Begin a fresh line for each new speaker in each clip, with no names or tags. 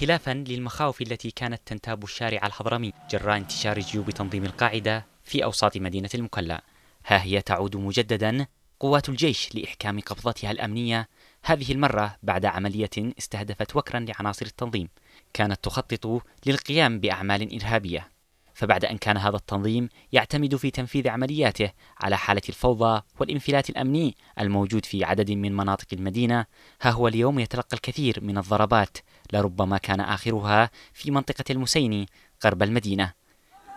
خلافا للمخاوف التي كانت تنتاب الشارع الحضرمي جراء انتشار جيوب تنظيم القاعدة في أوساط مدينة المكلا ها هي تعود مجددا قوات الجيش لإحكام قبضتها الأمنية هذه المرة بعد عملية استهدفت وكرا لعناصر التنظيم كانت تخطط للقيام بأعمال إرهابية فبعد أن كان هذا التنظيم يعتمد في تنفيذ عملياته على حالة الفوضى والانفلات الأمني الموجود في عدد من مناطق المدينة ها هو اليوم يتلقى الكثير من الضربات لربما كان آخرها في منطقة المسيني غرب المدينة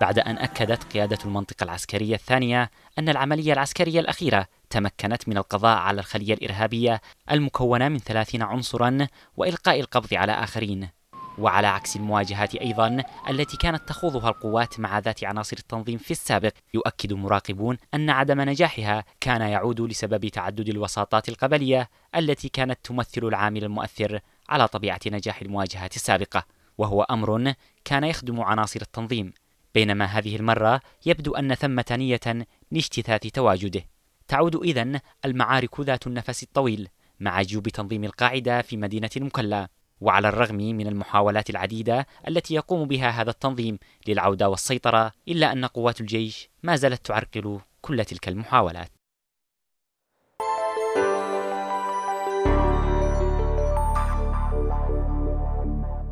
بعد أن أكدت قيادة المنطقة العسكرية الثانية أن العملية العسكرية الأخيرة تمكنت من القضاء على الخلية الإرهابية المكونة من ثلاثين عنصرا وإلقاء القبض على آخرين وعلى عكس المواجهات أيضا التي كانت تخوضها القوات مع ذات عناصر التنظيم في السابق يؤكد مراقبون أن عدم نجاحها كان يعود لسبب تعدد الوساطات القبلية التي كانت تمثل العامل المؤثر على طبيعة نجاح المواجهات السابقة وهو أمر كان يخدم عناصر التنظيم بينما هذه المرة يبدو أن ثمة نية لاجتثاث تواجده تعود إذن المعارك ذات النفس الطويل مع جيوب تنظيم القاعدة في مدينة المكلا وعلى الرغم من المحاولات العديدة التي يقوم بها هذا التنظيم للعودة والسيطرة إلا أن قوات الجيش ما زالت تعرقل كل تلك المحاولات